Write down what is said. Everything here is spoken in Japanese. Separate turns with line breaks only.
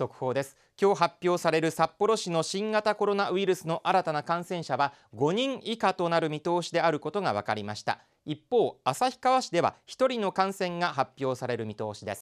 速報です今日発表される札幌市の新型コロナウイルスの新たな感染者は5人以下となる見通しであることが分かりました一方旭川市では1人の感染が発表される見通しです